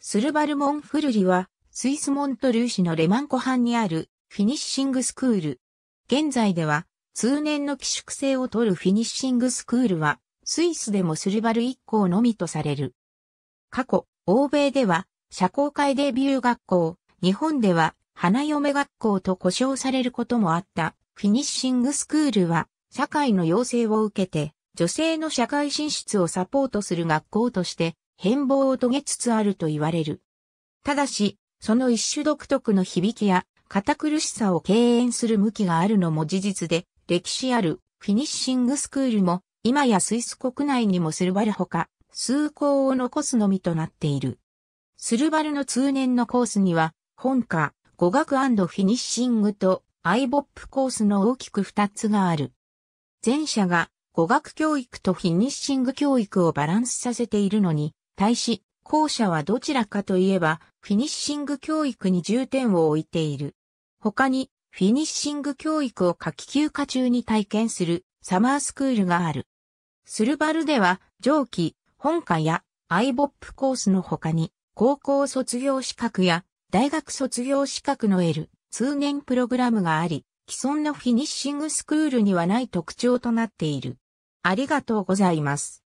スルバルモンフルリは、スイスモントルー市のレマン湖畔にあるフィニッシングスクール。現在では、通年の寄宿制を取るフィニッシングスクールは、スイスでもスルバル1校のみとされる。過去、欧米では、社交界デビュー学校、日本では、花嫁学校と呼称されることもあった、フィニッシングスクールは、社会の要請を受けて、女性の社会進出をサポートする学校として、変貌を遂げつつあると言われる。ただし、その一種独特の響きや堅苦しさを敬遠する向きがあるのも事実で、歴史あるフィニッシングスクールも今やスイス国内にもスルバルほか、数校を残すのみとなっている。スルバルの通年のコースには、本科、語学フィニッシングとアイボップコースの大きく二つがある。前者が語学教育とフィニッシング教育をバランスさせているのに、対し、後者はどちらかといえば、フィニッシング教育に重点を置いている。他に、フィニッシング教育を夏季休暇中に体験するサマースクールがある。スルバルでは、上記、本科やアイボップコースの他に、高校卒業資格や大学卒業資格の得る通年プログラムがあり、既存のフィニッシングスクールにはない特徴となっている。ありがとうございます。